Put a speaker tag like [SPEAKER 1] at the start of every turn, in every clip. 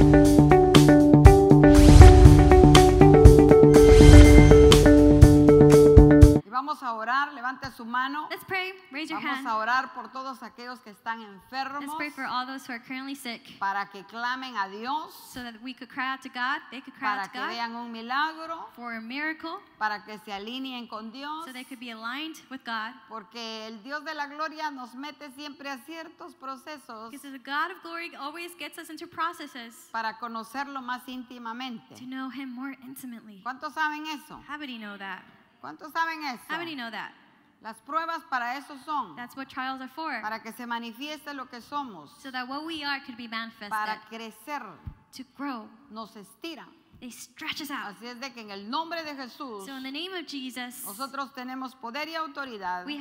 [SPEAKER 1] Thank you. levanta su mano. Let's pray. Raise your Vamos hand. a orar por todos aquellos que están enfermos. Let's pray for all those who are currently sick. Para que clamen a Dios. So that we could cry out to God. They could cry para out to que God. vean un milagro. For a miracle. Para que se alineen con Dios. So they could be aligned with God. Porque el Dios de la gloria nos mete siempre a ciertos procesos. Because the God of glory always gets us into processes. Para conocerlo más íntimamente. To know him more intimately. ¿Cuántos saben eso? How many know that? ¿Cuántos saben eso? How many know that? Las pruebas para eso son. Para que se manifieste lo que somos. So that what we are could be Para crecer. Nos estira. Así es de que en el nombre de Jesús nosotros tenemos poder y autoridad y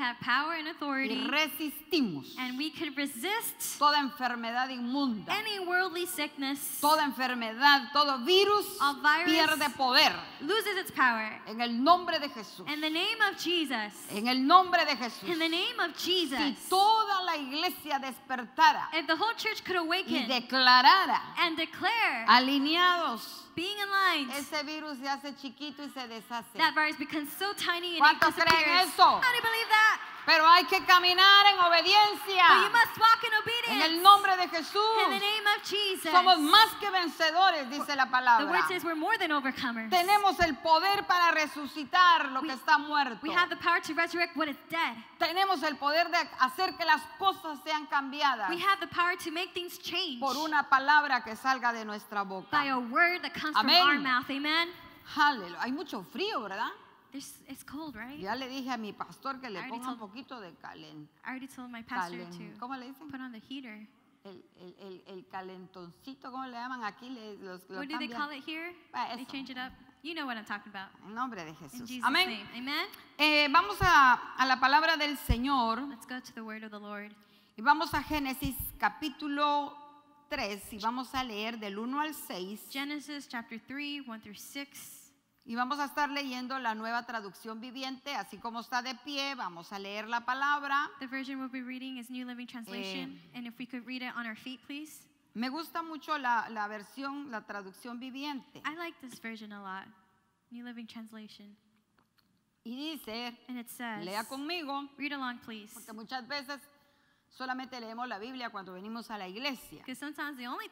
[SPEAKER 1] resistimos toda enfermedad inmunda, toda enfermedad, todo virus pierde poder en el nombre de Jesús. En el nombre de Jesús. In Si toda la iglesia despertara If y declarara alineados being aligned. Ese virus se hace chiquito y se deshace. That virus becomes so tiny and it disappears. Creen How do you believe that? Pero hay que caminar en obediencia. En el nombre de Jesús. Somos más que vencedores, dice la palabra. Tenemos el poder para resucitar lo que está muerto. Tenemos el poder de hacer que las cosas sean cambiadas. Por una palabra que salga de nuestra boca. By Amén. Amen. Hay mucho frío, ¿verdad? it's cold, right? Ya le dije a mi pastor que le ponga un poquito de calen. I already told my pastor calen- to ¿Cómo le dicen? put on the heater. El, el- el- el calentoncito, ¿cómo le llaman aquí? Le- los, lo What do they cambian. call it here? Ah, They change it up. You know what I'm talking about. En nombre de Jesús. Amén. Eh, vamos a, a la palabra del Señor Let's go to the word of the Lord. y vamos a Génesis capítulo 3 y vamos a leer del 1 al 6. Genesis chapter 3, 1 through 6. Y vamos a estar leyendo la nueva traducción viviente, así como está de pie, vamos a leer la palabra. Me gusta mucho la, versión, la traducción viviente. Y dice, lea conmigo, porque muchas veces solamente leemos la Biblia cuando venimos a la iglesia. Because sometimes the only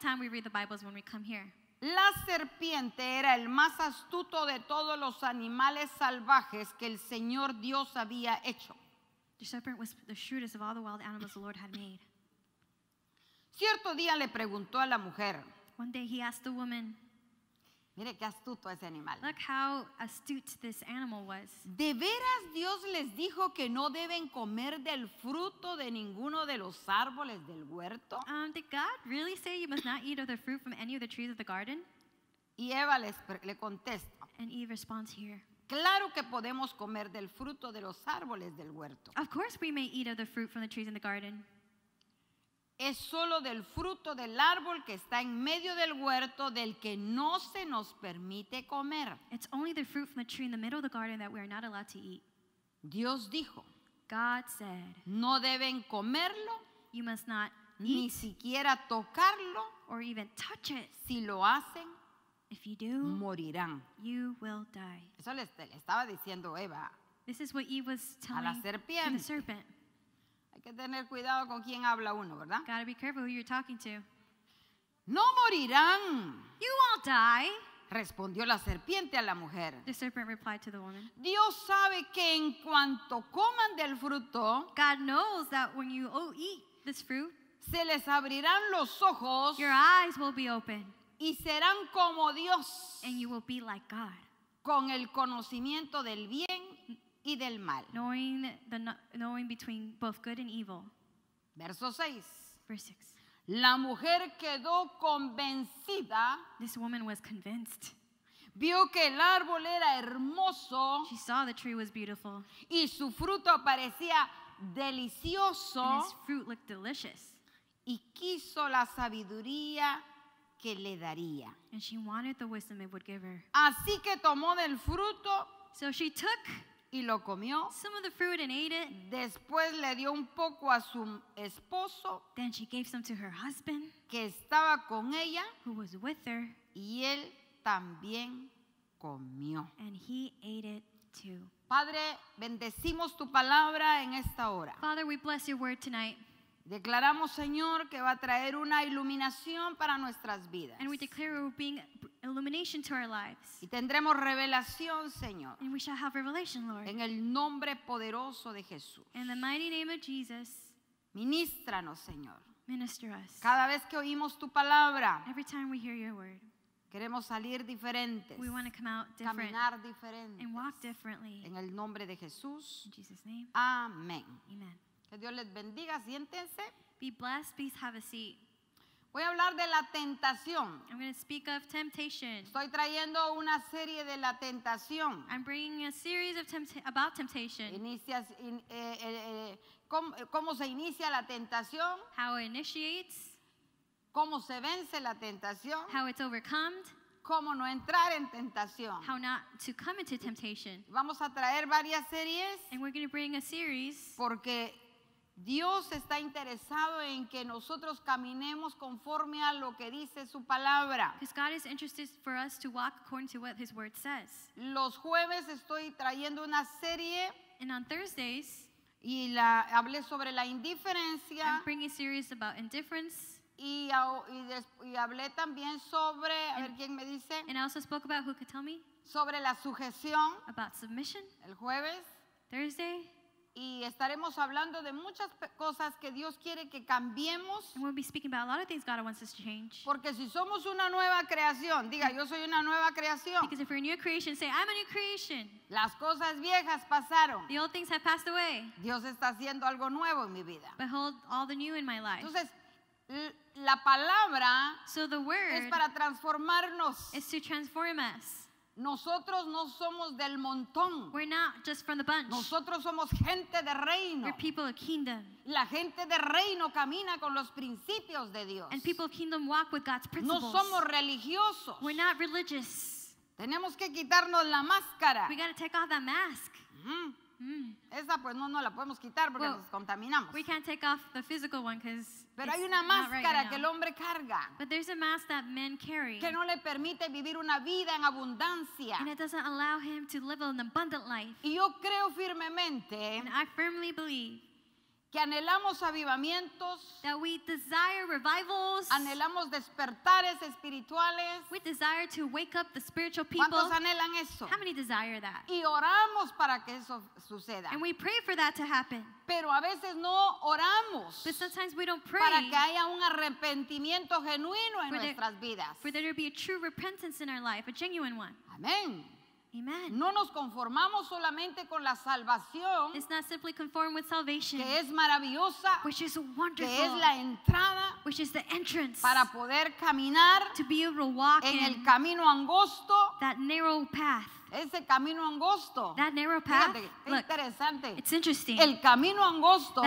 [SPEAKER 1] la serpiente era el más astuto de todos los animales salvajes que el Señor Dios había hecho. Cierto día le preguntó a la mujer. One day Mire qué astuto ese animal. Look how astute this animal was. De veras Dios les dijo que no deben comer del fruto de ninguno de los árboles del huerto. Um, did God really say you must not eat of the fruit from any of the trees of the garden? Y Eva les, le contesta. And Eve responds here. Claro que podemos comer del fruto de los árboles del huerto. Of course we may eat of the fruit from the trees in the garden es solo del fruto del árbol que está en medio del huerto del que no se nos permite comer. Dios dijo, no deben comerlo, ni siquiera tocarlo, Si lo hacen, morirán. Eso le, estaba diciendo Eva. a la serpiente. Hay que tener cuidado con quién habla uno, ¿verdad? No morirán. You won't die. Respondió la serpiente a la mujer. Dios sabe que en cuanto coman del fruto, when you eat this fruit, se les abrirán los ojos. Y serán como Dios. Con el conocimiento del bien y del mal. Knowing, the, knowing between both good and evil. Verso 6. Verse 6. La mujer quedó convencida. This woman was convinced. Vio que el árbol era hermoso. She saw the tree was beautiful. Y su fruto parecía delicioso. And his fruit looked delicious. Y quiso la sabiduría que le daría. And she wanted the wisdom it would give her. Así que tomó del fruto. So she took y lo comió. Después le dio un poco a su esposo husband que estaba con ella y él también comió. Padre, bendecimos tu palabra en esta hora. Declaramos, Señor, que va a traer una iluminación para nuestras vidas. and we illumination to our lives. Y tendremos revelación, Señor. And we shall have revelation, Lord. En el nombre poderoso de Jesús. In the mighty name of Jesus. Ministranos, Señor. Minister us. Cada vez que oímos tu palabra. Every time we hear your word. Queremos salir diferentes, We want to come out different caminar diferente. and walk differently. en el nombre de Jesús. Amén. Que Dios les bendiga. Siéntense. Be blessed. Please have a seat. Voy a hablar de la tentación. I'm going to speak of temptation. Estoy trayendo una serie de la tentación. I'm bringing a series of tempt about temptation. Inicias, in, eh, eh, eh, cómo, cómo, se inicia la tentación. How it initiates. Cómo se vence la tentación. How it's overcome. Cómo no entrar en tentación. How not to come into temptation. Vamos a traer varias series. And we're going to bring a series. Porque Dios está interesado en que nosotros caminemos conforme a lo que dice su palabra. Los jueves estoy trayendo una serie y la hablé sobre la indiferencia y, hablé también sobre a ver quién me dice sobre la sujeción el jueves Thursday y estaremos hablando de muchas cosas que Dios quiere que cambiemos. Porque si somos una nueva creación, diga, yo soy una nueva creación. Las cosas viejas pasaron. Dios está haciendo algo nuevo en mi vida. Behold all the new in my life. Entonces la palabra es para transformarnos. Nosotros no somos del montón. Nosotros somos gente de reino. La gente de reino camina con los principios de Dios. And No somos religiosos. Tenemos que quitarnos la máscara. We gotta take off that Mm. Esa pues no, no la podemos quitar porque well, nos contaminamos. We can't take off the physical one because Pero hay una máscara right que el hombre carga. But there's a mask that men carry. Que no le permite vivir una vida en abundancia. And it doesn't allow him to live an abundant life. Y yo creo firmemente And I firmly believe que anhelamos avivamientos, that we desire revivals, anhelamos despertares espirituales. We desire to wake up the spiritual people. ¿Cuántos anhelan eso? How many desire that? Y oramos para que eso suceda. And we pray for that to happen. Pero a veces no oramos But sometimes we don't pray para que haya un arrepentimiento genuino en there, nuestras vidas. For there to be a true repentance in our life, a genuine one. Amén. No nos conformamos solamente con la salvación, que es maravillosa, que es la entrada para poder caminar en el camino angosto, Ese camino angosto. That interesante. El camino angosto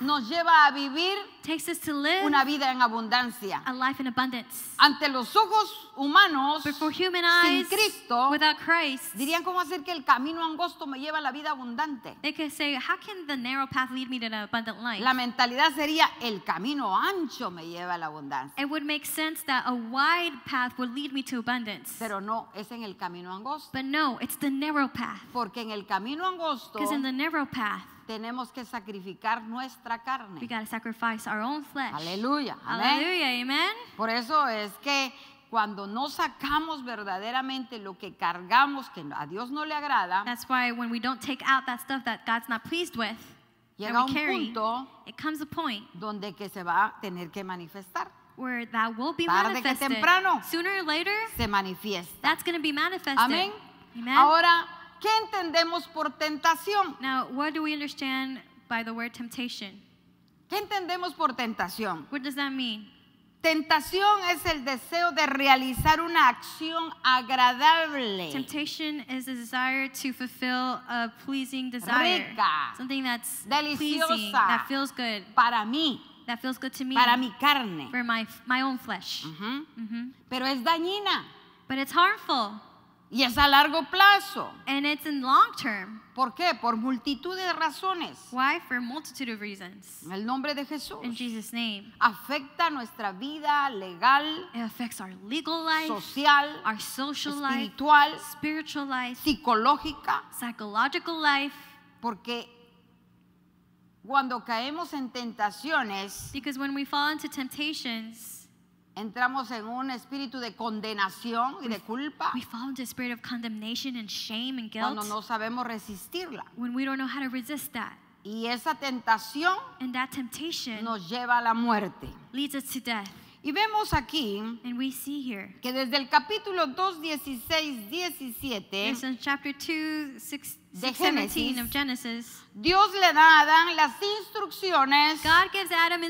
[SPEAKER 1] nos lleva a vivir takes us to live una vida en abundancia. A life in abundance. Ante los ojos humanos, Before human eyes, sin Cristo, without Christ, dirían cómo hacer que el camino angosto me lleva a la vida abundante. They could say, how can the narrow path lead me to an abundant life? La mentalidad sería el camino ancho me lleva a la abundancia. It would make sense that a wide path would lead me to abundance. Pero no, es en el camino angosto. But no, it's the narrow path. Porque en el camino angosto, in the narrow path, tenemos que sacrificar nuestra carne. We gotta sacrifice our own flesh. Aleluya. Aleluya, amen. Por eso es que cuando no sacamos verdaderamente lo que cargamos que a Dios no le agrada, That's why when we don't take out that stuff that God's not pleased with, llega un carry, punto it comes a point donde que se va a tener que manifestar. Where that will be Tarde manifested. que temprano, sooner or later, se manifiesta. That's going to be manifested. Amén. Ahora ¿Qué entendemos por tentación? Now, what do we understand by the word temptation? ¿Qué entendemos por tentación? What does that mean? Tentación es el deseo de realizar una acción agradable. Temptation is a desire to fulfill a pleasing desire. Rica, something that's pleasing, that feels good. Para mí. That feels good to me. Para mi carne. For my, my own flesh. Uh -huh. Pero es dañina. But it's harmful. Y es a largo plazo. And it's in long term. ¿Por qué? Por multitud de razones. Why? For multitude of reasons. En el nombre de Jesús. In Jesus name. Afecta nuestra vida legal, It affects our legal life, social, our social espiritual, life, spiritual life, psicológica, psychological life, porque cuando caemos en tentaciones, because when we fall into temptations, Entramos en un espíritu de condenación y de culpa. We fall into a spirit of condemnation and shame and guilt. Cuando no sabemos resistirla. When we don't know how to resist that. Y esa tentación and that temptation nos lleva a la muerte. Leads us to death. Y vemos aquí And we see here, que desde el capítulo 2, 16, 17 yes, in chapter 2, 6, de 6, Génesis, of Genesis, Dios le da a Adán las instrucciones God gives Adam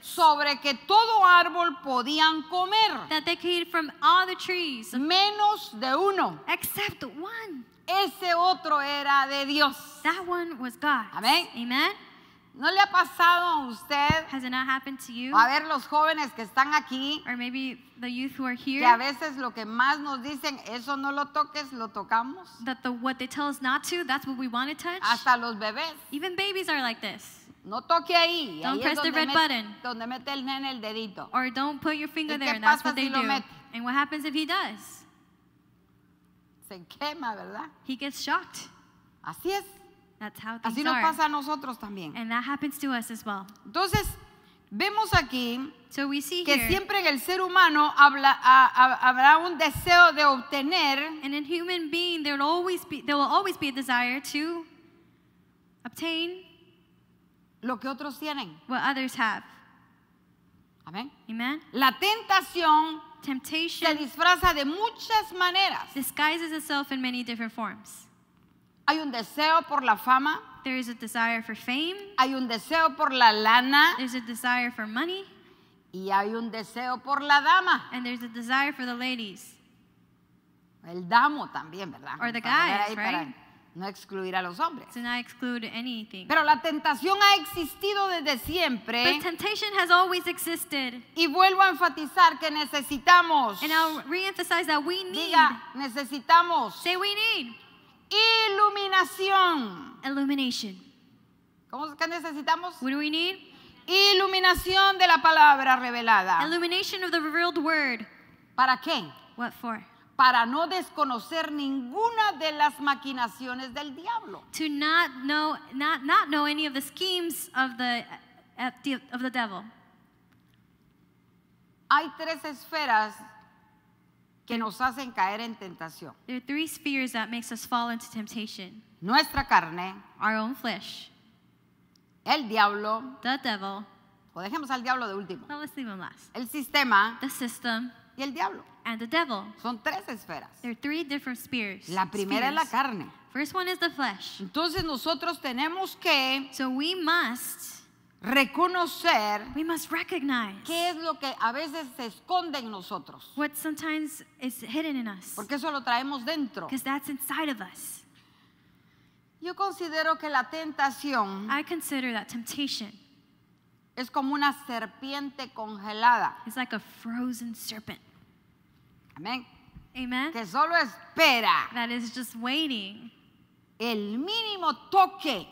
[SPEAKER 1] sobre que todo árbol podían comer, that they could eat from all the trees, menos de uno. Except one. Ese otro era de Dios. That one was God's. Amén. Amen. ¿No le ha pasado a usted? Has it not happened to you? A ver los jóvenes que están aquí. Or maybe the youth who are here. Que a veces lo que más nos dicen, eso no lo toques, lo tocamos. That the what they tell us not to, that's what we want to touch. Hasta los bebés. Even babies are like this. No toque ahí. Don't ahí press the red met, button. Donde mete el nene el dedito. Or don't put your finger there, and that's what si they do. And what happens if he does? Se quema, ¿verdad? He gets shocked. Así es. That's how things Así nos are. pasa a nosotros también. And that happens to us as well. Entonces, vemos aquí So we see que here, siempre en el ser humano habla- a- a- habrá un deseo de obtener and in human being, there will always be there will always be a desire to obtain lo que otros tienen. what others have. Amén. Amen. La tentación se disfraza de muchas maneras. disguises itself in many different forms. Hay un deseo por la fama. There is a desire for fame. Hay un deseo por la lana. There's a desire for money. Y hay un deseo por la dama. And there's a desire for the ladies. El damo también, ¿verdad? Or the guys, right? no excluir a los hombres. To not exclude anything. Pero la tentación ha existido desde siempre. But temptation has always existed. Y vuelvo a enfatizar que necesitamos. And I'll re-emphasize that we need. Diga, necesitamos. Say we need Iluminación. Illumination. ¿Cómo que necesitamos? What do we need? Iluminación de la palabra revelada. Illumination of the revealed word. ¿Para qué? What for? Para no desconocer ninguna de las maquinaciones del diablo. To not know not not know any of the schemes of the of the devil. Hay tres esferas que nos hacen caer en tentación. There are three spheres that makes us fall into temptation. Nuestra carne, our own flesh, el diablo, the devil, o dejemos al diablo de último. No, let's leave him last. El sistema, the system, y el diablo. And the devil. Son tres esferas. There are three different spheres. La primera spheres. es la carne. First one is the flesh. Entonces nosotros tenemos que so we must reconocer qué es lo que a veces se esconde en nosotros. Porque eso lo traemos dentro. Yo considero que la tentación es como una serpiente congelada. Amén. Que solo espera el mínimo toque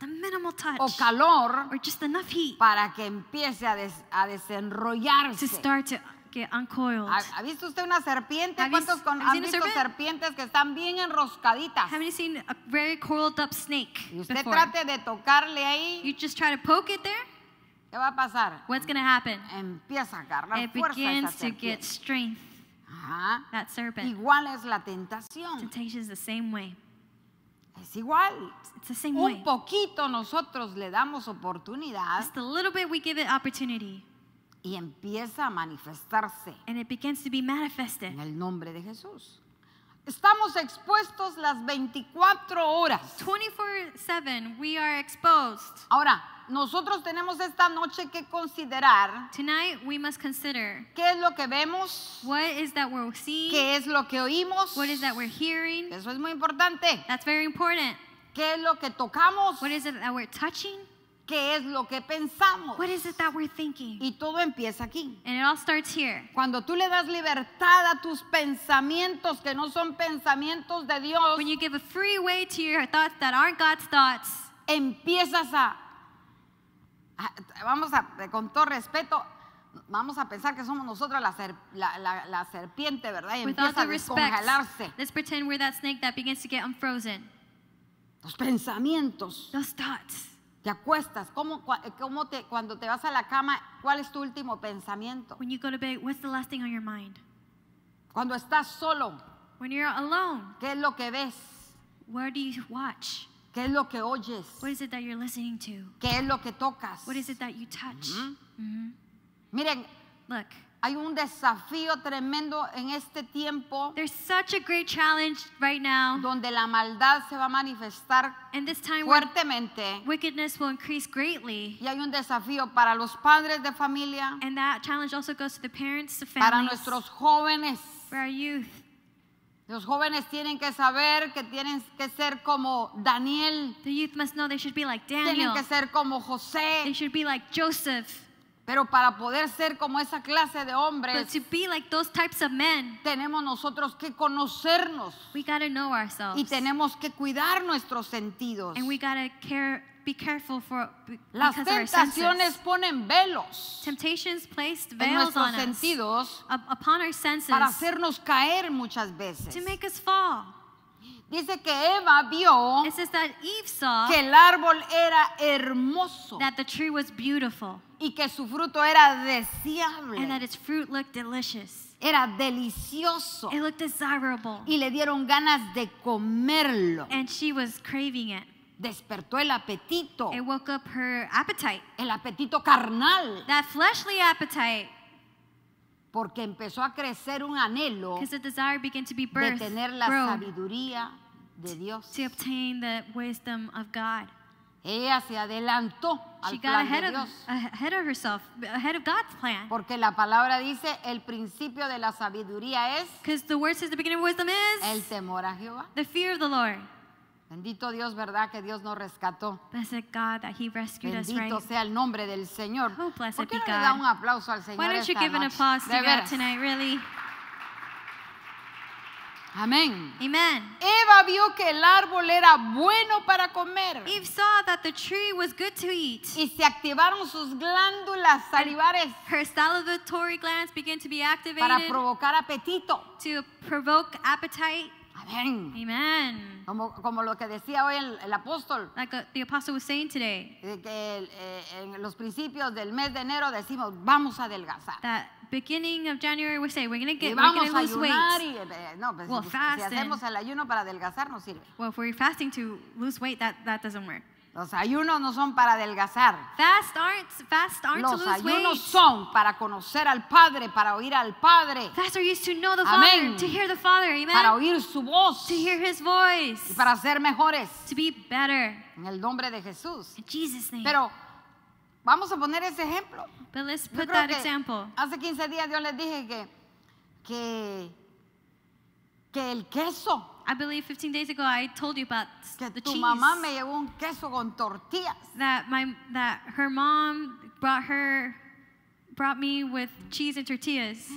[SPEAKER 1] the minimal touch, o calor or just enough heat para que empiece a, des, a desenrollarse. To start to get uncoiled. ¿Ha, ha visto usted una serpiente? Have ¿Cuántos con, han visto serpientes que están bien enroscaditas? Have you seen a very coiled up snake y usted before? trate de tocarle ahí. You just try to poke it there. ¿Qué va a pasar? What's going to happen? Empieza a agarrar it fuerza begins esa to get strength. Ajá. That serpent. Igual es la tentación. Temptation is the same way. Es igual. Un poquito nosotros le damos oportunidad. Y empieza a manifestarse. En el nombre de Jesús. Estamos expuestos las 24 horas. 24/7 we are exposed. Ahora, nosotros tenemos esta noche que considerar qué es lo que vemos, qué es lo que oímos, Eso es muy importante. ¿Qué es lo que tocamos? ¿Qué es lo que pensamos? Y todo empieza aquí. Cuando tú le das libertad a tus pensamientos que no son pensamientos de Dios, empiezas a Ah, vamos a, con todo respeto, vamos a pensar que somos nosotros la, la, serpiente, ¿verdad? Y empieza a descongelarse. Los pensamientos. thoughts. Te acuestas, ¿Cómo, cómo te, cuando te vas a la cama, ¿cuál es tu último pensamiento? Cuando estás solo, ¿qué es lo que ves? Where do you ¿Qué es lo que oyes? What is it that you're listening to? ¿Qué es lo que tocas? What is it that you touch? Mm -hmm. Mm -hmm. Miren, Look, hay un desafío tremendo en este tiempo there's such a great challenge right now. donde la maldad se va a manifestar this time fuertemente. Wickedness will increase greatly. Y hay un desafío para los padres de familia, And that challenge also goes to the parents, of families, para nuestros jóvenes, for our youth. Los jóvenes tienen que saber que tienen que ser como Daniel. The youth must know they should be like Daniel. Tienen que ser como José. They should be like Joseph. Pero para poder ser como esa clase de hombres, But to be like those types of men, tenemos nosotros que conocernos. We gotta know ourselves. Y tenemos que cuidar nuestros sentidos. And we gotta care be careful for Las because of our senses. tentaciones ponen velos Temptations placed en veils nuestros on us sentidos up- upon our senses para hacernos caer muchas veces. to make us fall. Dice que Eva vio It says that Eve saw que el árbol era hermoso that the tree was beautiful y que su fruto era deseable. and that its fruit looked delicious. era delicioso It looked desirable, y le dieron ganas de comerlo. and she was craving it. despertó el apetito. It woke up her appetite. El apetito carnal. That fleshly appetite. Porque empezó a crecer un anhelo the desire began to be birthed, de tener la sabiduría de Dios. To obtain the wisdom of God. Ella se adelantó al She plan de Dios. Of, ahead of herself, ahead of God's plan. Porque la palabra dice el principio de la sabiduría es the word says the beginning of wisdom is el temor a Jehová. The fear of the Lord. Bendito Dios, ¿verdad? Que Dios nos rescató. Blessed God that he rescued us, right? Bendito sea el nombre del Señor. Oh, blessed ¿Por qué no be le da un aplauso al Señor Why don't you esta give an noche? applause to De God tonight, really? Amén. Amen. Eva vio que el árbol era bueno para comer Eve saw that the tree was good to eat. y se activaron sus glándulas salivares Her salivatory glands began to be activated. para provocar apetito. to provoke appetite. Amén. Amen. Como, como lo que decía hoy el, apóstol. Like the apostle was saying today. Que eh, en los principios del mes de enero decimos, vamos a adelgazar. That beginning of January we say we're going to get y we're vamos a lose weight. ayunar y, eh, eh, no, pues, si, hacemos el ayuno para adelgazar no sirve. Well, if we're fasting to lose weight, that, that doesn't work. Los ayunos no son para adelgazar. Fast Los ayunos son para conocer al Padre, para oír al Padre. Para oír su voz. Y para ser mejores. En el nombre de Jesús. Pero vamos a poner ese ejemplo. Hace 15 días Dios les dije que que que el queso I believe 15 days ago I told you about que the tu cheese. mamá me llevó un queso con tortillas. That my that her mom brought her brought me with cheese and tortillas.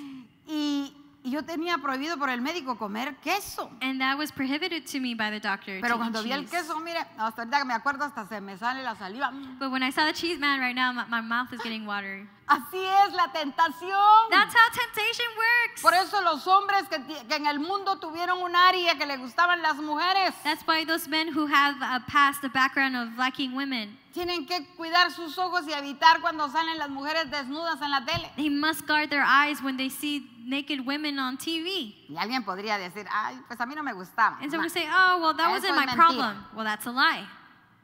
[SPEAKER 1] Y yo tenía prohibido por el médico comer queso. And that was prohibited to me by the doctor. Pero cuando vi el queso, mire, hasta ahorita que me acuerdo hasta se me sale la saliva. But when I saw the cheese man right now, my, my mouth is getting watery. Así es la tentación. That's how temptation works. Por eso los hombres que, que en el mundo tuvieron un área que les gustaban las mujeres. That's why those men who have a past a background of liking women. Tienen que cuidar sus ojos y evitar cuando salen las mujeres desnudas en la tele. They must guard their eyes when they see naked women on TV. Y alguien podría decir, ay, pues a mí no me gustaba. And someone say, oh, well, that Eso wasn't my mentira. problem. Well, that's a lie.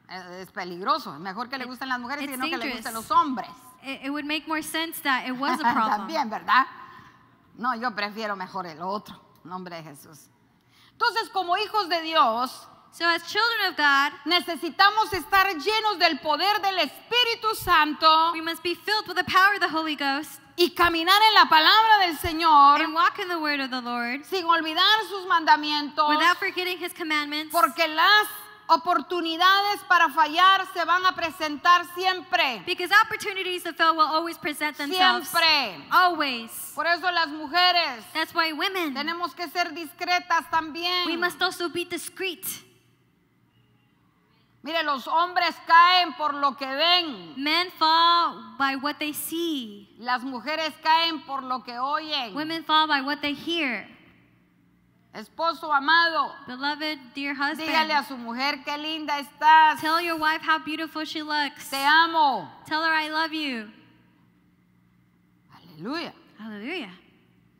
[SPEAKER 1] Eh, es peligroso. mejor que le gusten las mujeres y no que le gusten los hombres. It, it would make more sense that it was a problem. También, ¿verdad? No, yo prefiero mejor el otro. Nombre de Jesús. Entonces, como hijos de Dios, so as children of God, necesitamos estar llenos del poder del Espíritu Santo. We must be filled with the power of the Holy Ghost y caminar en la palabra del Señor and walk in the word of the Lord, sin olvidar sus mandamientos without forgetting his commandments porque las Oportunidades para fallar se van a presentar siempre. Because opportunities to fail will always present themselves. Siempre. Always. Por eso las mujeres. That's why women. Tenemos que ser discretas también. We must also be discreet. Mire, los hombres caen por lo que ven. Men fall by what they see. Las mujeres caen por lo que oyen. Women fall by what they hear. Esposo amado. Beloved, dear husband. Dígale a su mujer qué linda estás. Tell your wife how beautiful she looks. Te amo. Tell her I love you. Aleluya. Aleluya.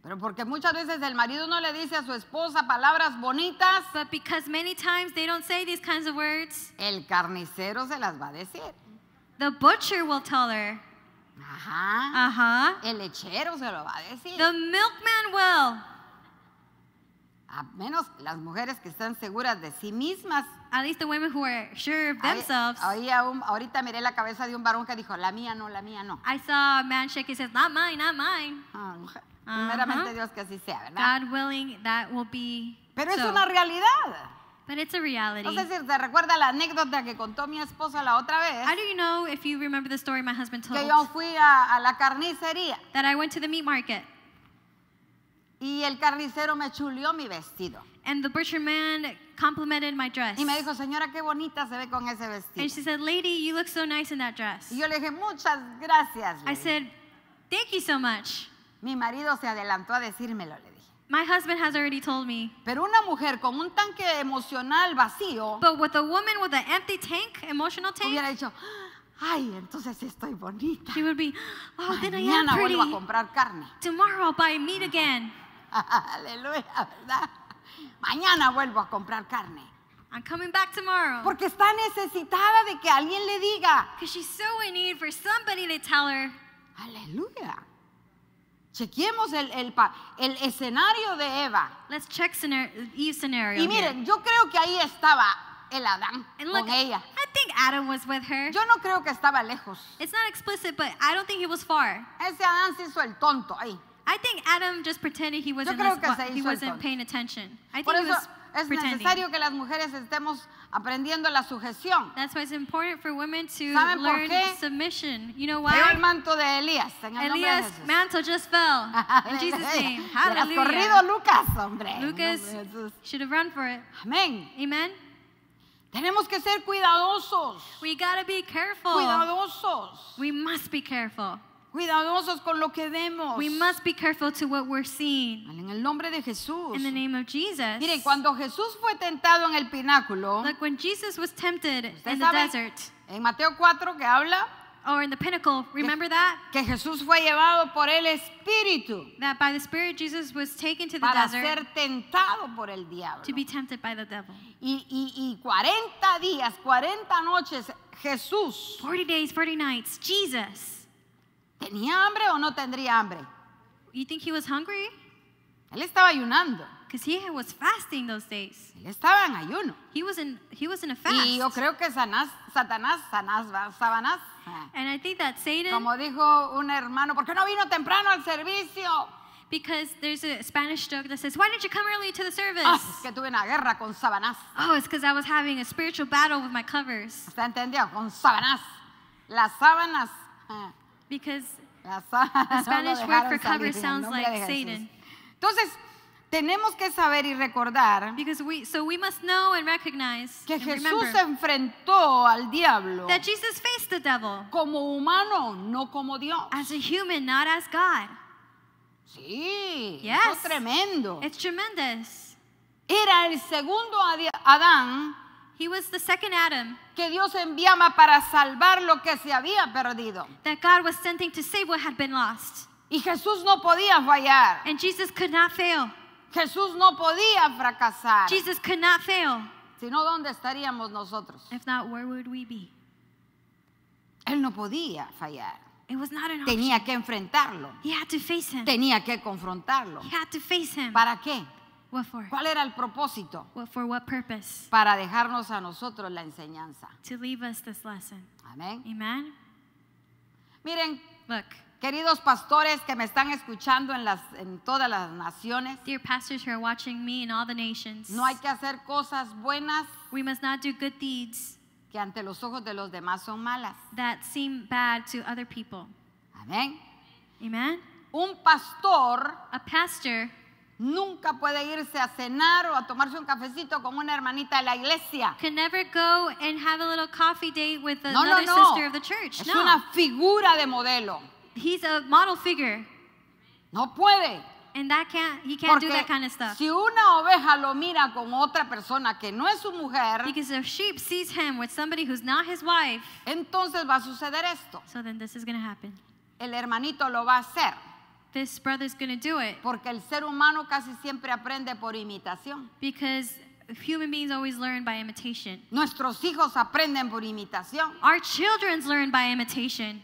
[SPEAKER 1] Pero porque muchas veces el marido no le dice a su esposa palabras bonitas. But because many times they don't say these kinds of words. El carnicero se las va a decir. The butcher will tell her. Ajá. Ajá. Uh-huh. El lechero se lo va a decir. The milkman will. A menos las mujeres que están seguras de sí mismas. At least the women who are sure of themselves. Un, ahorita miré la cabeza de un varón que dijo, la mía no, la mía no. I saw a man shake his head, not mine, not mine. Ah, Uh -huh. Primeramente Dios que así sea, ¿verdad? God willing, that will be Pero so. es una realidad. But it's a reality. No sé si te recuerda la anécdota que contó mi esposa la otra vez. How do you know if you remember the story my husband told? Que yo fui a, a la carnicería. That I went to the meat market. Y el carnicero me chulió mi vestido. And the butcher man complimented my dress. Y me dijo, señora, qué bonita se ve con ese vestido. And she said, lady, you look so nice in that dress. Y yo le dije, muchas gracias. I said, thank you so much. Mi marido se adelantó a decírmelo, le dije. My husband has already told me. Pero una mujer con un tanque emocional vacío. But with a woman with an empty tank, emotional tank. Hubiera dicho, Ay, entonces estoy bonita. She would be, oh, then I am pretty. Mañana vuelvo a comprar carne. Tomorrow I'll buy meat again. Aleluya, ¿verdad? Mañana vuelvo a comprar carne. I'm coming back tomorrow. Porque está necesitada de que alguien le diga. Because she's so in need for somebody to tell her. Aleluya. Chequemos el, el, el, escenario de Eva. Let's check scenario, Eve's scenario. Y miren, here. yo creo que ahí estaba el Adán And con look, ella. I think Adam was with her. Yo no creo que estaba lejos. It's not explicit, but I don't think he was far. Ese Adán se hizo el tonto ahí. I think Adam just pretended he wasn't, he wasn't paying attention. I think Por eso, he was es pretending. necesario que las mujeres estemos aprendiendo la sujeción. That's why it's important for women to ¿Saben learn por qué? submission. You know why? Cayó el manto de Elías en el nombre de Elías' Jesús. mantle just fell in Jesus' name. corrido Hallelujah. Lucas, hombre. Lucas should have run for it. Amén. Amen. Tenemos que ser cuidadosos. We gotta be careful. Cuidadosos. We must be careful. Cuidadosos con lo que vemos. We must be careful to what we're seeing. En el nombre de Jesús. In the name of Jesus. Miren, cuando Jesús fue tentado en el pináculo. Like when Jesus was tempted in the desert. En Mateo 4 que habla or in the pinnacle, remember que, that? Que Jesús fue llevado por el espíritu. That by the spirit Jesus was taken to the para desert. Para ser tentado por el diablo. To be tempted by the devil. Y, y, y 40 días, 40 noches Jesús. 40 days, 40 nights Jesus ¿Tenía hambre o no tendría hambre? You think he was hungry? Él estaba ayunando. Because he was fasting those days. Él estaba en ayuno. He was in, he was in a fast. Y yo creo que Sanás, Satanás, Satanás, Sabanás. Ah. And I think that Satan, como dijo un hermano, ¿por qué no vino temprano al servicio? Because there's a Spanish joke that says, Why didn't you come early to the ah, service? Ah, es que tuve una guerra con sábanas. Oh, it's because I was having a spiritual battle with my covers. Está entendió? Con sábanas, Las sábanas. Ah. Because the Spanish word for cover sounds like Satan. Entonces, tenemos que saber y recordar we, so we must know and que Jesús enfrentó al diablo that Jesus faced the devil como humano, no como Dios. As a human, not as God. Sí, yes. es tremendo. It's tremendous. Era el segundo Adán He was the second Adam. Que Dios enviaba para salvar lo que se había perdido. That God was sending to save what had been lost. Y Jesús no podía fallar. And Jesus could not fail. Jesús no podía fracasar. Jesus could not fail. Si no, ¿dónde estaríamos nosotros? If not, where would we be? Él no podía fallar. It was not an Tenía que enfrentarlo. He had to face him. Tenía que confrontarlo. He had to face him. ¿Para qué? What for? ¿Cuál era el propósito? What for what purpose? Para dejarnos a nosotros la enseñanza. To leave us this lesson. Amén. Amen. Miren, Look. Queridos pastores que me están escuchando en, las, en todas las naciones, Dear pastors who are watching me in all the nations, no hay que hacer cosas buenas we must not do good deeds que ante los ojos de los demás son malas. That seem bad to other people. Amén. Amen. Un pastor A pastor Nunca puede irse a cenar o a tomarse un cafecito con una hermanita de la iglesia. Can never go and have a little coffee date with no, another no, no. sister of the church. Es no. una figura de modelo. He's a model figure. No puede. And that can't, he can't Porque do that kind of stuff. si una oveja lo mira con otra persona que no es su mujer, Because if sheep sees him with somebody who's not his wife, entonces va a suceder esto. So then this is going to happen. El hermanito lo va a hacer. this brother's going to do it. Porque el ser humano casi siempre aprende por imitación. Because human beings always learn by imitation. Nuestros hijos aprenden por imitación. Our children learn by imitation.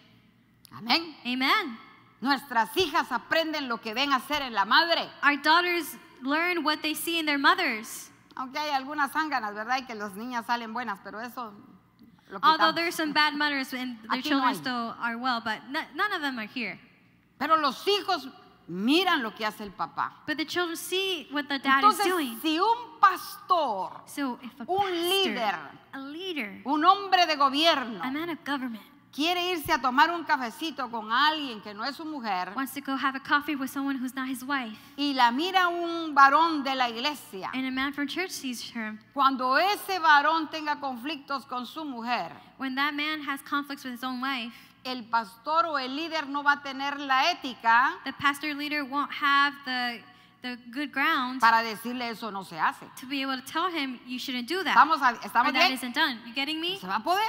[SPEAKER 1] Amén. Amen. Nuestras hijas aprenden lo que ven hacer en la madre. Our daughters learn what they see in their mothers. Aunque hay algunas zánganas, ¿verdad? Y que las niñas salen buenas, pero eso lo Although there are some bad mothers and their Aquí children no still are well, but none of them are here. Pero los hijos miran lo que hace el papá. Entonces, si un pastor, un líder, un hombre de gobierno, quiere irse a tomar un cafecito con alguien que no es su mujer y la mira un varón de la iglesia, cuando ese varón tenga conflictos con su mujer, el pastor o el líder no va a tener la ética the pastor leader won't have the the good ground para decirle eso no se hace. To be able to tell him you shouldn't do that. Estamos, estamos that bien? isn't done. You getting me? Se va a poder.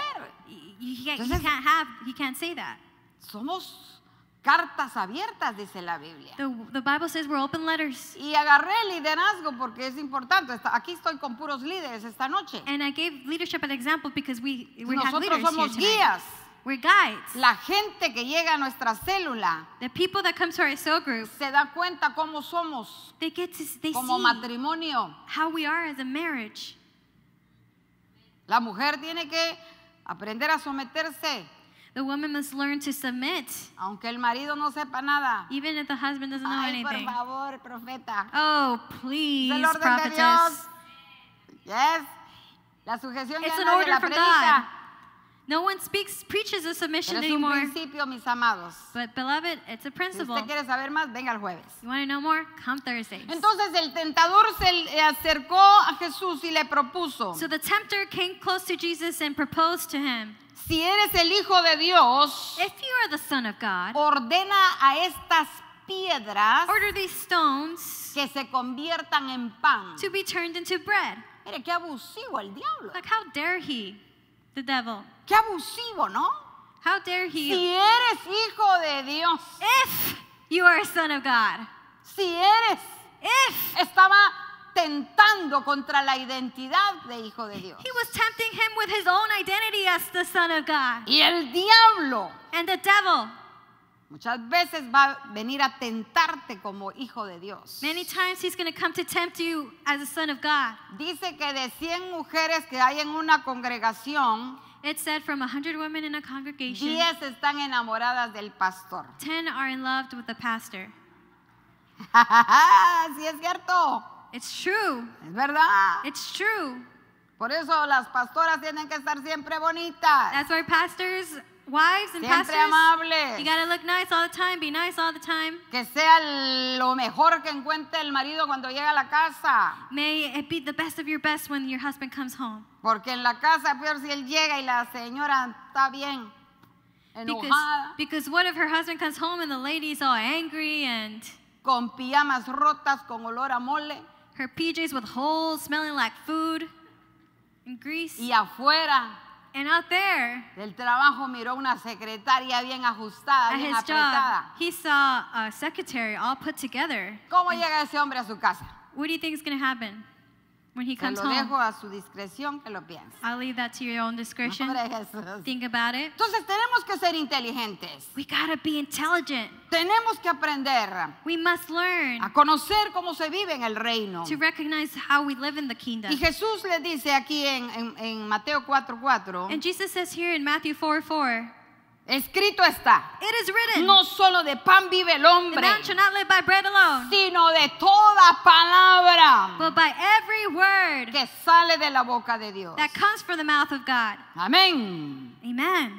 [SPEAKER 1] You, you, Entonces, you can't have, you can't say that. Somos cartas abiertas, dice la Biblia. The, the Bible says we're open letters. Y agarré el liderazgo porque es importante. Aquí estoy con puros líderes esta noche. And I gave leadership an example because we, we Nosotros have leaders somos here tonight. guías. We're guides. La gente que llega a nuestra célula The people that come to our cell group, se da cuenta cómo somos they get to, they como see matrimonio. How we are as a marriage. La mujer tiene que aprender a someterse. The woman must learn to submit. Aunque el marido no sepa nada. Even if the husband doesn't know Ay, anything. Por favor, profeta. Oh, please, es prophetess. Yes. La sujeción It's ya an order la from predica. God. No one speaks, preaches a submission es un anymore. principio, mis amados. But beloved, it's a Si principle. usted quiere saber más, venga el jueves. You want to know more? Come Thursdays. Entonces el tentador se le eh, acercó a Jesús y le propuso, So the tempter came close to Jesus and proposed to him, si eres el Hijo de Dios, If you are the Son of God, ordena a estas piedras order these stones que se conviertan en pan. to be turned into bread. Mire, qué abusivo el diablo. Like, how dare he? The devil. Qué abusivo, ¿no? How dare he? Si eres hijo de Dios. If you are a son of God. Si eres. If. Estaba tentando contra la identidad de hijo de Dios. He was tempting him with his own identity as the son of God. Y el diablo. And the devil Muchas veces va a venir a tentarte como hijo de Dios. Many times he's going to come to tempt you as a son of God. Dice que de 100 mujeres que hay en una congregación, It 10 están enamoradas del pastor. 10 are in love with the pastor. sí es cierto. It's true. Es verdad. It's true. Por eso las pastoras tienen que estar siempre bonitas. That's why pastors Wives and Siempre pastors, amables. you gotta look nice all the time, be nice all the time. Que sea lo mejor que encuentre el marido cuando llega a la casa. May it be the best of your best when your husband comes home. Porque en la casa peor si él llega y la señora está bien enojada. Because, what if her husband comes home and the lady's all angry and con pijamas rotas con olor a mole. Her PJs with holes smelling like food and grease. Y afuera And out there, el trabajo miró una secretaria bien ajustada, bien apretada. job, he saw a secretary all put together. ¿Cómo llega ese hombre a su casa? What do you think is going to happen? When he comes Se lo home, dejo a su discreción que lo piense. I'll leave that to your own discretion. Think about it. Entonces tenemos que ser inteligentes. We gotta be intelligent. Tenemos que aprender We must learn a conocer cómo se vive en el reino. to recognize how we live in the kingdom. Y Jesús le dice aquí en, en, en Mateo 4:4. And Jesus says here in Matthew 4:4. Escrito está. no solo de pan vive el hombre, sino de toda palabra que sale de la boca de Dios. Amén.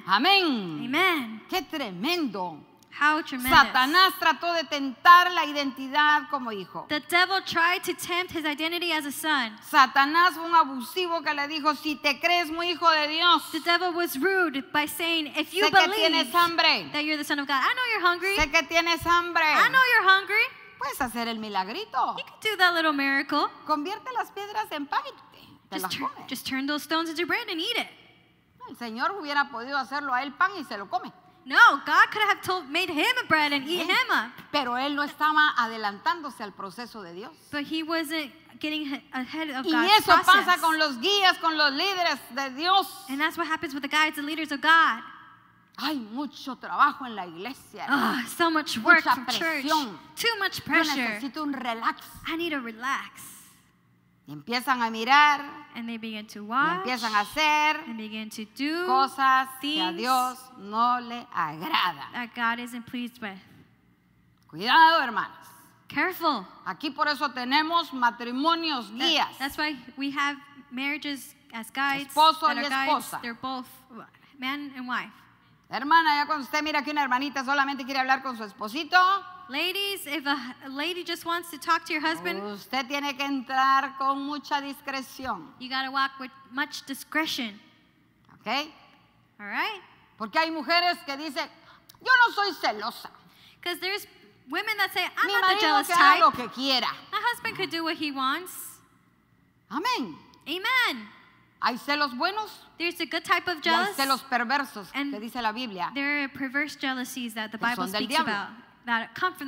[SPEAKER 1] Amén. Amen. Qué tremendo How tremendous. Satanás trató de tentar la identidad como hijo. The devil tried to tempt his identity as a son. Satanás fue un abusivo que le dijo, si te crees muy hijo de Dios. The devil was rude by saying, if you believe that you're the son of God, I know you're hungry. Sé que tienes hambre. I know you're hungry. Puedes hacer el milagrito. You can do that little miracle. Convierte las piedras en pan y te just, tur just turn those stones into bread and eat it. El Señor hubiera podido hacerlo a él pan y se lo come. No, God could have told, made him a bread and eat him up. Pero él no estaba adelantándose al proceso de Dios. But he wasn't getting ahead of God's y eso pasa con los guías, con los líderes de Dios. And that's what happens with the guides and leaders of God. Hay mucho trabajo en la iglesia. Oh, so much work Mucha church. Too much pressure. Yo necesito un relax. I need a relax empiezan a mirar empiezan a hacer cosas que a Dios no le agrada. Cuidado, hermanos. Careful. Aquí por eso tenemos matrimonios guías. Esposo y esposa. Hermana, ya cuando usted mira que una hermanita solamente quiere hablar con su esposito, Ladies, if a lady just wants to talk to your husband, usted tiene que entrar con mucha discreción. you got to walk with much discretion. Okay? All right? Porque hay mujeres que dicen, yo no soy celosa. Because there's women that say, I'm Mi not the jealous que haga lo type. que quiera. My husband could do what he wants. Amén. Amen. Hay celos buenos There's a good type of y hay celos perversos que dice la Biblia. There are perverse jealousies that the Bible speaks about.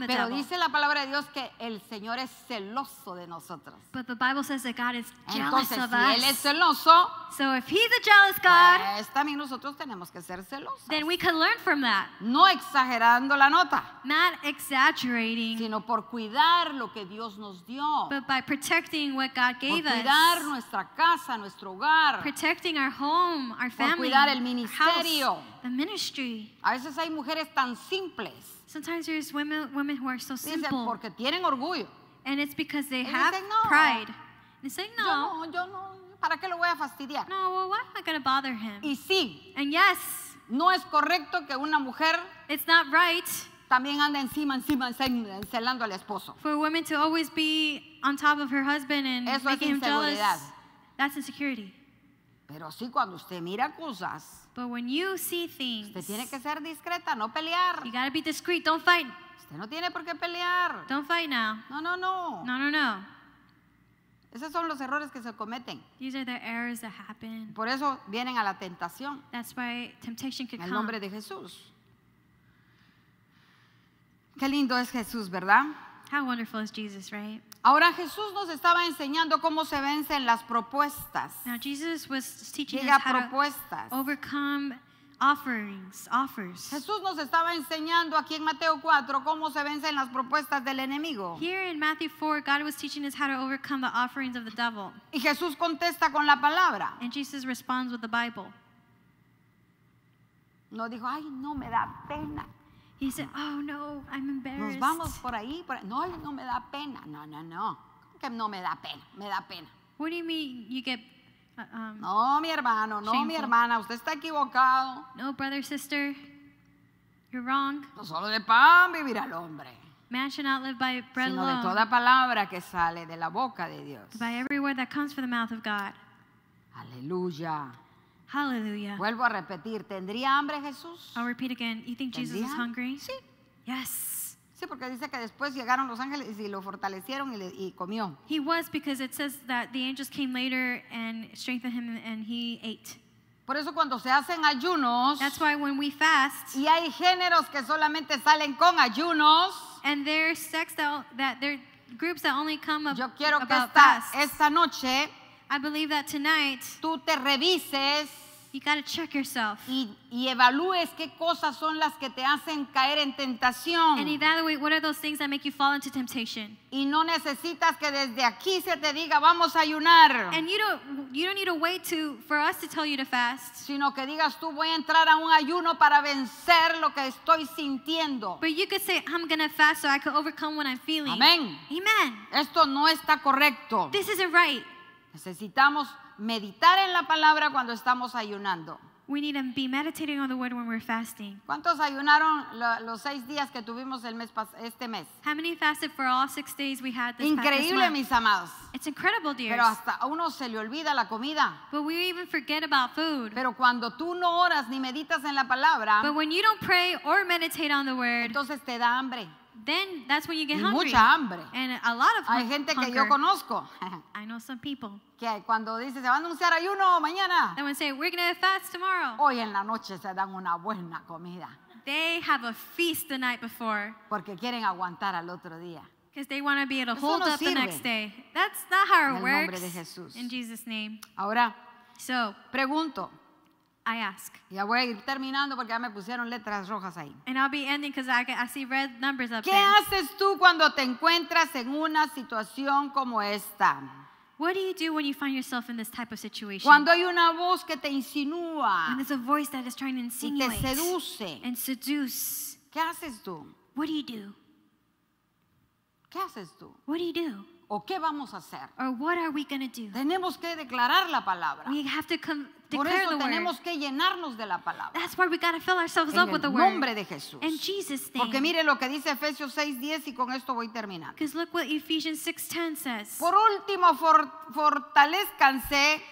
[SPEAKER 1] Pero dice la palabra de Dios que el Señor es celoso de nosotros. But the Bible says that God is jealous Entonces, of si Él es celoso, So if he's a jealous God, pues también nosotros tenemos que ser celosos. then we can learn from that. No exagerando la nota, Not exaggerating, sino por cuidar lo que Dios nos dio. but by protecting what God gave Por cuidar us. nuestra casa, nuestro hogar. Protecting our home, our family. Por cuidar el ministerio. the ministry. A veces hay mujeres tan simples Sometimes there's women, women who are so simple. Dicen, porque tienen orgullo. And it's because they y have dicen, no, pride. They say no. Yo no, yo no. ¿Para qué lo voy a fastidiar? No, well, why am I going to bother him? Y sí. And yes. No es correcto que una mujer. It's not right. También anda encima, encima, encelando al esposo. For a woman to always be on top of her husband and Eso making him jealous. That's insecurity. Pero sí, cuando usted mira cosas, usted tiene que ser discreta, no pelear. You be discreet, Usted no tiene por qué pelear. fight No, no, no. No, no, no. Esos son los errores que se cometen. Por eso vienen a la tentación. en el nombre de Jesús. Qué lindo es Jesús, ¿verdad? How wonderful is Jesus, right? Ahora Jesús nos estaba enseñando cómo se vencen las propuestas. Now Jesus was teaching how propuestas. To overcome offerings, offers. Jesús nos estaba enseñando aquí en Mateo 4 cómo se vencen las propuestas del enemigo. Here in Matthew 4, God was teaching us how to overcome the offerings of the devil. Y Jesús contesta con la palabra. And Jesus responds with the Bible. No dijo, ay, no me da pena. He said, oh no, I'm embarrassed. Nos vamos por ahí, por No, no me da pena. No, no, no. ¿Cómo que no me da pena? Me da pena. What do you mean you get uh, um, No, mi hermano, no, mi hermana, usted está equivocado. No, brother, sister. You're wrong. No solo de pan vivirá el hombre. Man should not live by bread sino alone, de toda palabra que sale de la boca de Dios. By every word that comes from the mouth of God. Aleluya. Hallelujah. Vuelvo a repetir, ¿tendría hambre Jesús? I'll repeat again. You think Jesus is hungry? Sí. Yes. Sí, porque dice que después llegaron los ángeles y lo fortalecieron y, y comió. He was because it says that the angels came later and strengthened him and he ate. Por eso cuando se hacen ayunos That's why when we fast, y hay géneros que solamente salen con ayunos, and there's sex that, that there groups that only come up, yo quiero que about esta noche tú te revises you gotta check yourself. Y, y, evalúes qué cosas son las que te hacen caer en tentación. And evaluate what are those things that make you fall into temptation. Y no necesitas que desde aquí se te diga vamos a ayunar. And you don't you don't need to wait to for us to tell you to fast. Sino que digas tú voy a entrar a un ayuno para vencer lo que estoy sintiendo. But you could say I'm gonna fast so I can overcome what I'm feeling. Amén. Amen. Esto no está correcto. This isn't right. Necesitamos meditar en la palabra cuando estamos ayunando. ¿Cuántos ayunaron los seis días que tuvimos el mes este mes? Increíble, mis amados. Pero hasta a uno se le olvida la comida. Pero cuando tú no oras ni meditas en la palabra, entonces te da hambre then that's when you get y hungry. mucha hambre. And a lot of Hay gente hunger. que yo conozco I know some people. que cuando dice se van a anunciar ayuno mañana, They would say, we're going to fast tomorrow. hoy en la noche se dan una buena comida They have a feast the night before porque quieren aguantar al otro día. because they want to be able to Eso hold no up the next day. That's not how En it el nombre works. de Jesús. In Jesus' name. Ahora So, pregunto, I ask. Ya voy a ir terminando porque ya me pusieron letras rojas ahí. And I'll be ending because I, I see red numbers up ¿Qué there. haces tú cuando te encuentras en una situación como esta? What do you do when you find yourself in this type of situation? Cuando hay una voz que te insinúa when there's a voice that is trying to y te seduce. and seduce, ¿Qué haces tú? what do you do? ¿Qué haces tú? What do you do? ¿O qué vamos a hacer? Or what are we going to do? Tenemos que declarar la palabra. We have to come Por eso tenemos que llenarnos de la palabra. That's why we gotta fill ourselves en up el with the word. nombre de Jesús. In Jesus name. Porque mire lo que dice Efesios 6:10 y con esto voy terminando. Because look what Ephesians 6:10 says. Por último, for, fortalezcanse.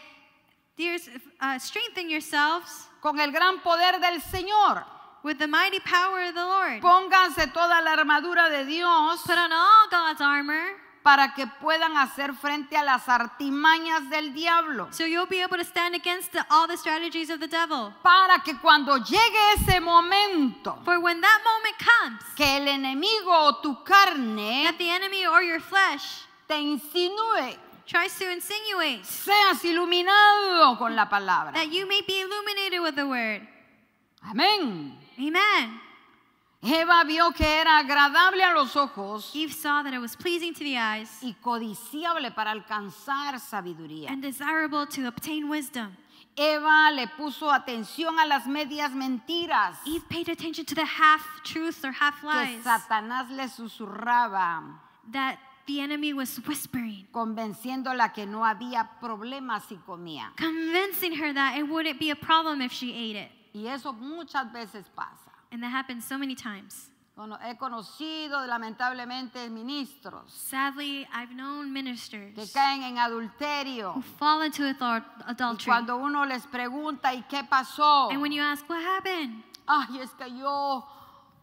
[SPEAKER 1] Dears, uh, strengthen yourselves. Con el gran poder del Señor. With the mighty power of the Lord. Pónganse toda la armadura de Dios. Put on all God's armor para que puedan hacer frente a las artimañas del diablo. So you'll be able to stand against the, all the strategies of the devil. Para que cuando llegue ese momento, For when that moment comes, que el enemigo o tu carne, that the enemy or your flesh, te insinúe tries to insinuate seas iluminado con la palabra. That you may be illuminated with the word. Amén. Amen. Eva vio que era agradable a los ojos y codiciable para alcanzar sabiduría. Eva le puso atención a las medias mentiras que Satanás le susurraba, that the convenciéndola que no había problema si comía. convincing her that it wouldn't be a problem if she ate it. Y eso muchas veces pasa. And that happens so many times. He conocido lamentablemente ministros Sadly, I've known ministers que caen en adulterio. Who fall into adultery. Y cuando uno les pregunta, ¿y qué pasó? And when you ask, what happened? Ay, es que yo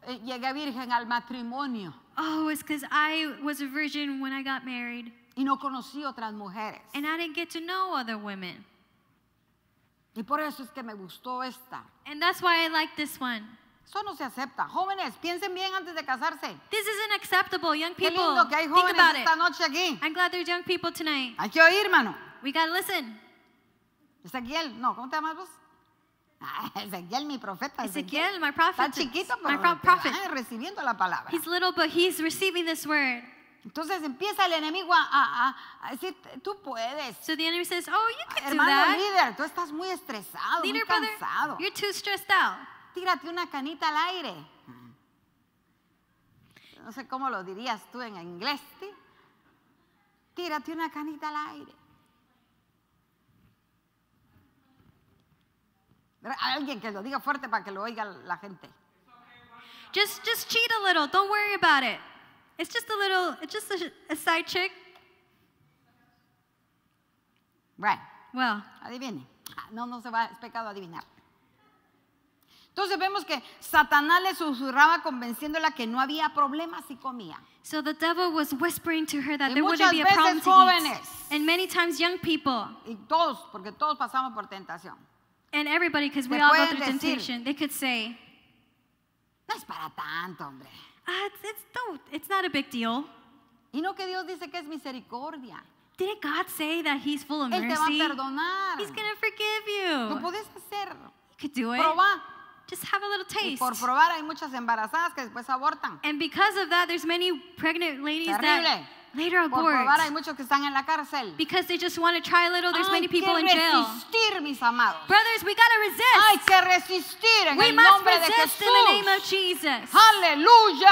[SPEAKER 1] eh, llegué virgen al matrimonio. Oh, it's because I was a virgin when I got married. Y no conocí otras mujeres. And I didn't get to know other women. Y por eso es que me gustó esta. And that's why I like this one. Eso no se acepta. Jóvenes, piensen bien antes de casarse. This isn't acceptable, young people. lindo que Think about it. esta noche aquí. I'm glad there's young people tonight. Hay que oír, hermano. We gotta listen. Ezequiel, no, ¿cómo te llamas vos? Ah, Ezequiel, mi profeta. Ezequiel, my prophet. Está chiquito, pero my pro- prophet. ah, recibiendo la palabra. He's little, but he's receiving this word. Entonces empieza el enemigo a, a- decir, tú puedes. So the enemy says, Oh, you can ah, do that. Hermano líder, tú estás muy estresado, Leader, brother, cansado. you're too stressed out tírate una canita al aire. No sé cómo lo dirías tú en inglés, tírate una canita al aire. alguien que lo diga fuerte para que lo oiga la gente. Just, just cheat a little. Don't worry about it. It's just a little. It's just a, side chick. Right. Well. Adivine. Ah, no, no se va. Es pecado adivinar. Entonces vemos que Satanás le susurraba convenciéndola que no había problema si comía. So the devil was whispering to her that there wouldn't be a problem jóvenes, to eat. And many times young people. Y todos, porque todos pasamos por tentación. And everybody, because we all go through temptation, they could say, No es para tanto, hombre. Ah, it's, it's, no, it's not a big deal. Y no que Dios dice que es misericordia. Didn't God say that He's full of mercy? Él te va a perdonar. He's gonna forgive you. Lo puedes hacer. You could do it. Proba. Just have a little taste. Y por probar hay muchas embarazadas que después abortan. And because of that, there's many pregnant ladies Terrible. that later abort. Por probar hay muchos que están en la cárcel. Because they just want to try a little. There's hay many people in jail. resistir, mis amados. Brothers, we gotta resist. Hay que resistir en we el must nombre resist de Jesús. in the name of Jesus. Hallelujah.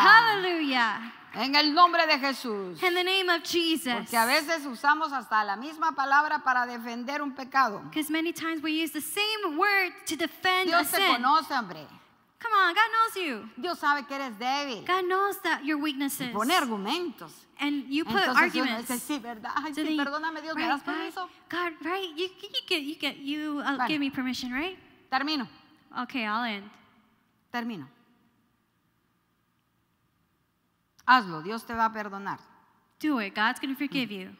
[SPEAKER 1] Hallelujah. En el nombre de Jesús. Porque a veces usamos hasta la misma palabra para defender un pecado. Because many times we use the same word to defend Dios a sin. Dios te conoce, hombre. Come on, God knows you. Dios sabe que eres débil. God knows that your weaknesses. Y argumentos. And you put Entonces, arguments. Dice, sí, verdad. Ay, sí, perdóname, Dios, right, ¿me das permiso? God, right? You, you, get, you, get, you uh, give me permission, right? Termino. Okay, I'll end. Termino. Hazlo, Dios te va a perdonar. Do it. God's going to forgive you.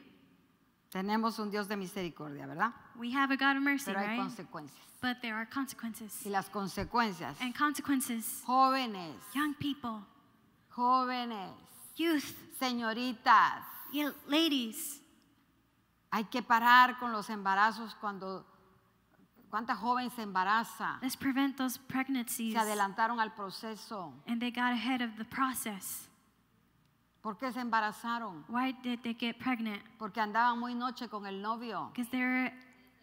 [SPEAKER 1] Tenemos un Dios de misericordia, ¿verdad? We have a God of mercy, Pero hay right? consecuencias. But there are consequences. Y las consecuencias. And consequences. Jóvenes. Young people. Jóvenes. Youth. Señoritas. ladies. Hay que parar con los embarazos cuando ¿Cuánta joven se embaraza? Let's prevent those pregnancies. Se adelantaron al proceso. And they got ahead of the process. ¿Por qué se embarazaron? Why did they get pregnant? Porque andaban muy noche con el novio. Because they were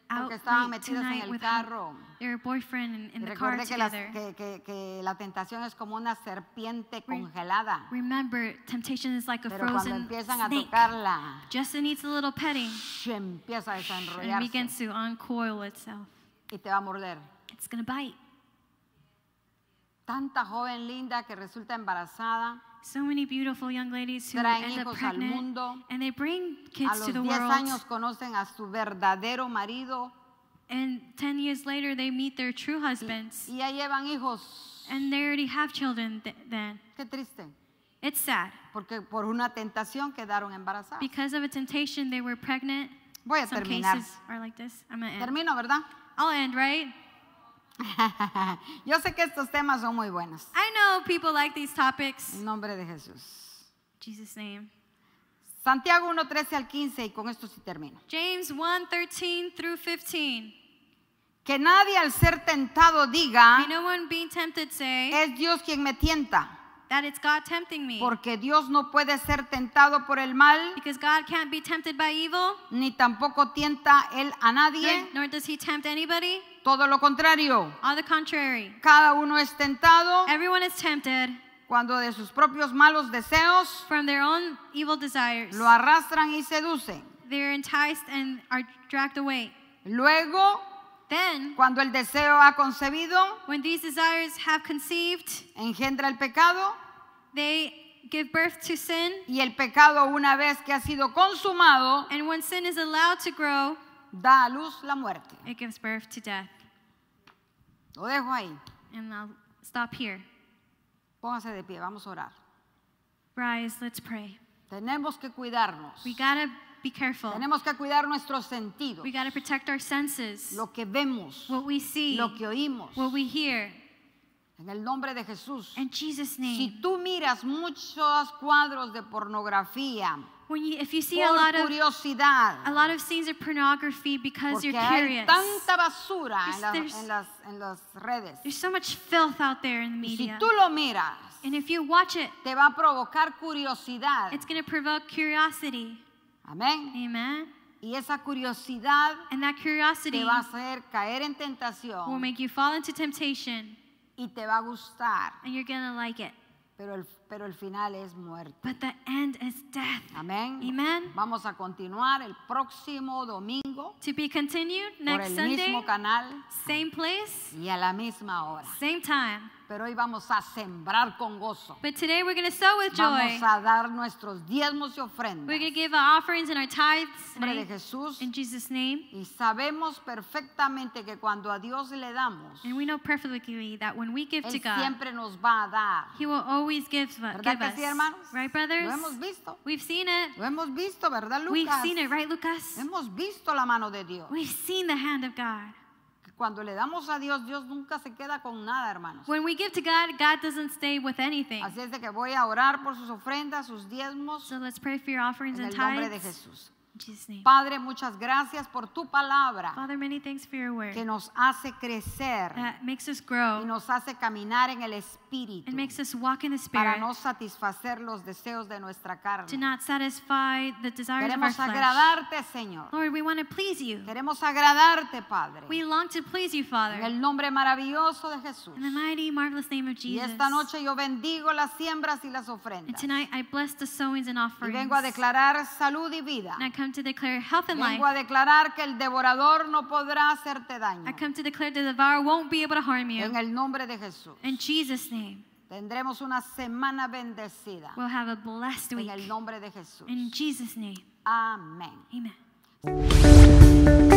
[SPEAKER 2] porque estaban metidos en el carro.
[SPEAKER 1] Their boyfriend in, the car que, las, que, que, que, la tentación es como una serpiente congelada. Remember, temptation is like a Pero frozen cuando empiezan snake. a tocarla, Justin needs a little petting. empieza a desenrollarse. And begins to uncoil itself. Y te va a morder. It's gonna bite. Tanta joven linda que resulta embarazada. so many beautiful young ladies who end up pregnant, mundo. and they bring A kids los to the world. años conocen a su verdadero marido And 10 years later, they meet their true husbands, y llevan hijos. and they already have children th- then. Qué triste, It's sad. porque por una tentación quedaron embarazadas. Because of a temptation, they were pregnant. Voy a Some terminar. cases are like this. I'm going to end. Termino, ¿verdad? I'll end, right? Yo sé que estos temas son muy buenos. I know people like these topics. En nombre de Jesús. Jesus name. Santiago 1:13 al 15 y con esto sí termino. James 1:13 through 15. Que nadie al ser tentado diga, May no one being tempted say, es Dios quien me tienta. That it's God tempting me. Porque Dios no puede ser tentado por el mal. Because God can't be tempted by evil. Ni tampoco tienta él a nadie. Nor, nor does he tempt anybody. Todo lo contrario. On the contrary. Cada uno es tentado Everyone is tempted cuando de sus propios malos deseos from their own evil desires. lo arrastran y seducen. They're enticed and are dragged away. Luego Then, cuando el deseo ha concebido, when these desires have conceived, engendra el pecado. They give birth to sin. Y el pecado una vez que ha sido consumado, and when sin is allowed to grow, da a luz la muerte. It gives birth to death. Lo dejo ahí. Póngase de pie, vamos a orar. let's pray. Tenemos que cuidarnos. Tenemos que cuidar nuestros sentidos. Lo que vemos. Lo que oímos. En el nombre de Jesús. Si tú miras muchos cuadros de pornografía. When you, if you see a lot of A lot of scenes of pornography because you're curious. Hay tanta basura en, la, en, las, en las redes. There's so much filth out there in the media. Si tú lo miras, and if you watch it, te va a provocar curiosidad. It's going to provoke curiosity. Amén. Amen. Y esa curiosidad And that curiosity te va a hacer caer en tentación. Will make you fall into temptation. Y te va a gustar. And you're gonna like it. Pero el, pero el final es muerte. But the end is death. Amén. Amen. Vamos a continuar el próximo domingo. To be continued next por el Sunday, canal. Same place. Y a la misma hora. Same time. Pero hoy vamos a sembrar con gozo. But today we're going to sow with joy. Vamos a dar nuestros diezmos y ofrendas. We're going to give our offerings and our tithes En de Jesús. in Jesus' name. Y sabemos perfectamente que cuando a Dios le damos, and we know perfectly that when we give to God, siempre nos va a dar. He will always give, give que us. Sí, Right, brothers? Lo hemos visto. We've seen it. Lo hemos visto, ¿verdad, Lucas? We've seen it, right, Lucas? Hemos visto la mano de Dios. We've seen the hand of God. Cuando le damos a Dios, Dios nunca se queda con nada, hermanos. When we give to God, God doesn't stay with anything. Así es de que voy a orar por sus ofrendas, sus diezmos. So let's pray for your offerings en and el nombre de Jesús. Padre, muchas gracias por tu palabra que nos hace crecer y nos hace caminar en el Espíritu para no satisfacer los deseos de nuestra carne. Queremos agradarte, Señor. Queremos agradarte, Padre. En el nombre maravilloso de Jesús. Y esta noche yo bendigo las siembras y las ofrendas. Y vengo a declarar salud y vida. come to declare health and life. Vengo a declarar que el devorador no podrá hacerte daño. I come to declare the devourer won't be able to harm you. En el nombre de Jesús. In Jesus' name. Tendremos una semana bendecida. We'll have a blessed week. En el nombre de Jesús. In Jesus' name. Amén. Amen. Amen.